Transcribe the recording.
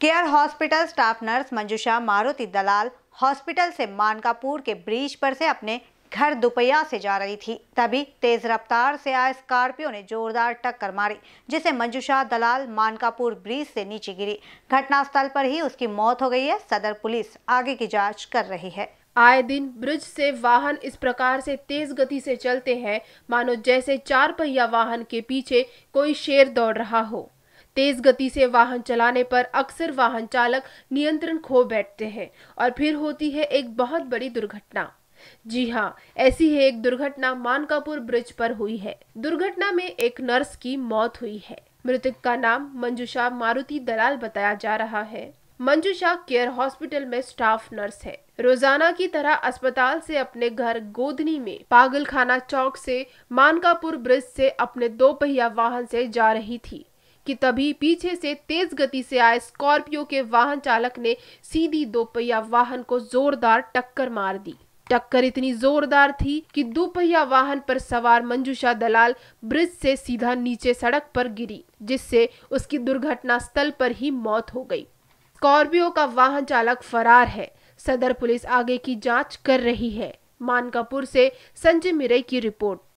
care hospital staff nurse Manjusha Maruti Dalal hospital से मानकापुर के bridge पर से अपने घर दुपहिया से जा रही थी तभी तेज रफ्तार से आए स्कॉर्पियो ने जोरदार टक्कर मारी जिसे मंजुषा दलाल मानकापुर ब्रिज से नीचे गिरी घटनास्थल पर ही उसकी मौत हो गई है सदर पुलिस आगे की जांच कर रही है आए दिन ब्रिज से वाहन इस प्रकार से तेज गति से चलते हैं मानो जैसे चार पहिया वाहन के पीछे कोई शेर दौड़ रहा हो तेज गति से वाहन चलाने पर अक्सर वाहन चालक नियंत्रण खो बैठते हैं और फिर होती है एक बहुत बड़ी दुर्घटना जी हाँ ऐसी ही एक दुर्घटना मानकापुर ब्रिज पर हुई है दुर्घटना में एक नर्स की मौत हुई है मृतक का नाम मंजूषा मारुति दलाल बताया जा रहा है मंजूषा केयर हॉस्पिटल में स्टाफ नर्स है रोजाना की तरह अस्पताल से अपने घर गोदनी में पागलखाना चौक से मानकापुर ब्रिज से अपने दो पहिया वाहन से जा रही थी कि तभी पीछे से तेज गति से आए स्कॉर्पियो के वाहन चालक ने सीधी दोपहिया वाहन को जोरदार टक्कर मार दी टक्कर इतनी जोरदार थी कि दोपहिया वाहन पर सवार मंजूषा दलाल ब्रिज से सीधा नीचे सड़क पर गिरी जिससे उसकी दुर्घटना स्थल पर ही मौत हो गई स्कॉर्पियो का वाहन चालक फरार है सदर पुलिस आगे की जांच कर रही है मानकापुर से संजय मिरे की रिपोर्ट